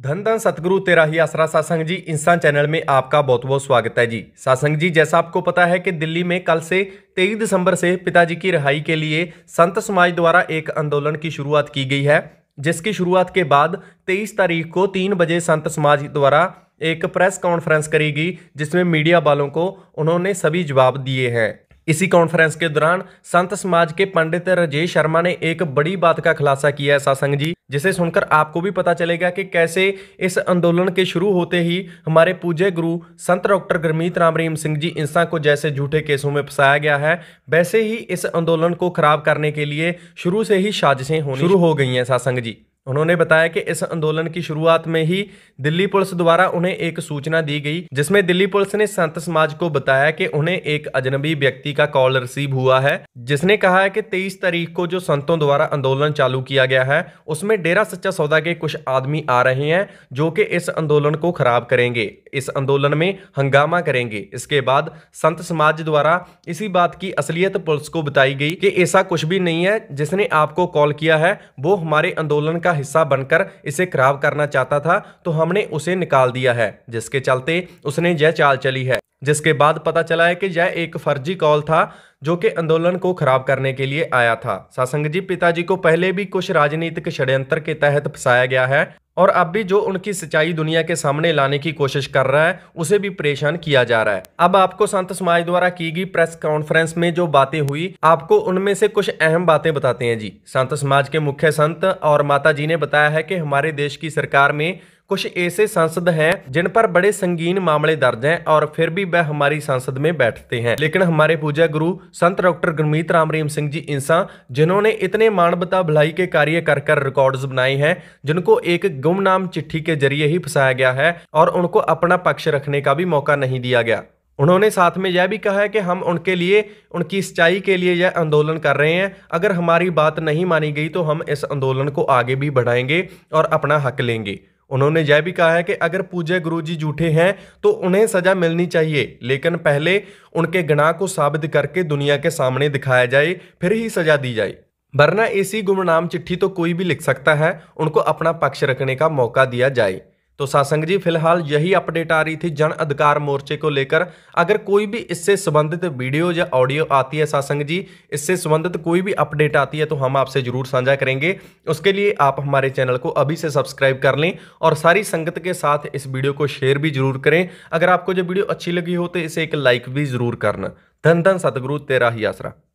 धन धन सतगुरु तेरा ही आसरा सासंग जी इंसान चैनल में आपका बहुत बहुत स्वागत है जी सासंग जी जैसा आपको पता है कि दिल्ली में कल से 23 दिसंबर से पिताजी की रिहाई के लिए संत समाज द्वारा एक आंदोलन की शुरुआत की गई है जिसकी शुरुआत के बाद 23 तारीख को तीन बजे संत समाज द्वारा एक प्रेस कॉन्फ्रेंस करेगी जिसमें मीडिया वालों को उन्होंने सभी जवाब दिए हैं इसी कॉन्फ्रेंस के दौरान संत समाज के पंडित राजेश शर्मा ने एक बड़ी बात का खुलासा किया है सासंग जी जिसे सुनकर आपको भी पता चलेगा कि कैसे इस आंदोलन के शुरू होते ही हमारे पूज्य गुरु संत डॉक्टर गुरमीत राम रहीम सिंह जी इंसा को जैसे झूठे केसों में फंसाया गया है वैसे ही इस आंदोलन को खराब करने के लिए शुरू से ही साजिशें होनी शुरू हो गई हैं सासंग जी उन्होंने बताया कि इस आंदोलन की शुरुआत में ही दिल्ली पुलिस द्वारा उन्हें एक सूचना दी गई जिसमें दिल्ली पुलिस ने संत समाज को बताया कि उन्हें एक अजनबी व्यक्ति का कॉल रिसीव हुआ है जिसने कहा है कि तेईस तारीख को जो संतों द्वारा आंदोलन चालू किया गया है उसमें डेरा सच्चा सौदा के कुछ आदमी आ रहे हैं जो कि इस आंदोलन को खराब करेंगे इस आंदोलन में हंगामा करेंगे इसके बाद संत समाज द्वारा इसी बात की असलियत पुलिस को बताई गई कि ऐसा कुछ भी नहीं है जिसने आपको कॉल किया है वो हमारे आंदोलन का हिस्सा बनकर इसे खराब करना चाहता था तो हमने उसे निकाल दिया है जिसके चलते उसने यह चाल चली है जिसके बाद पता चला है कि यह एक फर्जी कॉल था जो कि आंदोलन को खराब करने के लिए आया था सासंग जी पिताजी को पहले भी कुछ राजनीतिक षड्यंत्र के तहत फंसाया गया है और अब भी जो उनकी सच्चाई दुनिया के सामने लाने की कोशिश कर रहा है उसे भी परेशान किया जा रहा है अब आपको संत समाज द्वारा की गई प्रेस कॉन्फ्रेंस में जो बातें हुई आपको उनमें से कुछ अहम बातें बताते हैं जी संत समाज के मुख्य संत और माता जी ने बताया है कि हमारे देश की सरकार में कुछ ऐसे सांसद हैं जिन पर बड़े संगीन मामले दर्ज हैं और फिर भी वह हमारी संसद में बैठते हैं लेकिन हमारे पूजा गुरु संत डॉक्टर गुरमीत राम रेम सिंह जी इंसान जिन्होंने इतने मानवता भलाई के कार्य कर कर रिकॉर्ड्स बनाए हैं जिनको एक गुमनाम चिट्ठी के जरिए ही फंसाया गया है और उनको अपना पक्ष रखने का भी मौका नहीं दिया गया उन्होंने साथ में यह भी कहा है कि हम उनके लिए उनकी सच्चाई के लिए यह आंदोलन कर रहे हैं अगर हमारी बात नहीं मानी गई तो हम इस आंदोलन को आगे भी बढ़ाएंगे और अपना हक लेंगे उन्होंने यह भी कहा है कि अगर पूज्य गुरु जी झूठे हैं तो उन्हें सजा मिलनी चाहिए लेकिन पहले उनके गणा को साबित करके दुनिया के सामने दिखाया जाए फिर ही सजा दी जाए वरना ऐसी गुमनाम चिट्ठी तो कोई भी लिख सकता है उनको अपना पक्ष रखने का मौका दिया जाए तो सासंग जी फिलहाल यही अपडेट आ रही थी जन अधिकार मोर्चे को लेकर अगर कोई भी इससे संबंधित वीडियो या ऑडियो आती है सासंग जी इससे संबंधित कोई भी अपडेट आती है तो हम आपसे जरूर साझा करेंगे उसके लिए आप हमारे चैनल को अभी से सब्सक्राइब कर लें और सारी संगत के साथ इस वीडियो को शेयर भी जरूर करें अगर आपको जो वीडियो अच्छी लगी हो तो इसे एक लाइक भी जरूर करना धन धन सतगुरु तेरा ही आसरा